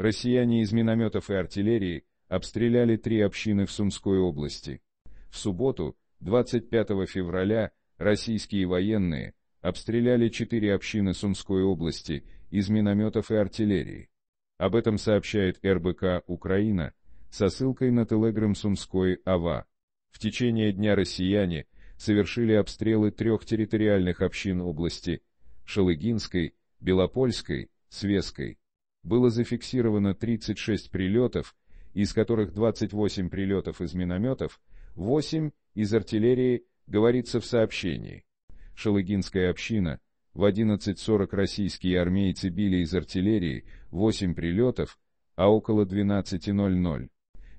Россияне из минометов и артиллерии обстреляли три общины в Сумской области. В субботу, 25 февраля, российские военные обстреляли четыре общины Сумской области из минометов и артиллерии. Об этом сообщает РБК «Украина» со ссылкой на телеграм Сумской АВА. В течение дня россияне совершили обстрелы трех территориальных общин области – Шелыгинской, Белопольской, Свеской было зафиксировано 36 прилетов, из которых 28 прилетов из минометов, 8 из артиллерии, говорится в сообщении. Шелыгинская община, в 11.40 российские армейцы били из артиллерии 8 прилетов, а около 12.00.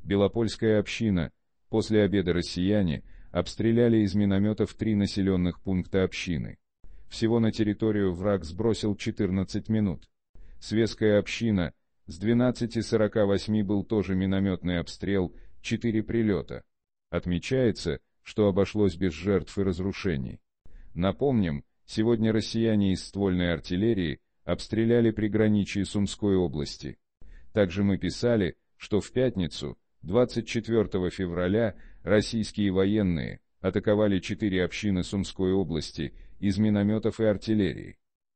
Белопольская община, после обеда россияне, обстреляли из минометов три населенных пункта общины. Всего на территорию враг сбросил 14 минут. Светская община. С 12.48 был тоже минометный обстрел, 4 прилета. Отмечается, что обошлось без жертв и разрушений. Напомним, сегодня россияне из ствольной артиллерии обстреляли приграничие Сумской области. Также мы писали, что в пятницу, 24 февраля, российские военные атаковали четыре общины Сумской области из минометов и артиллерии.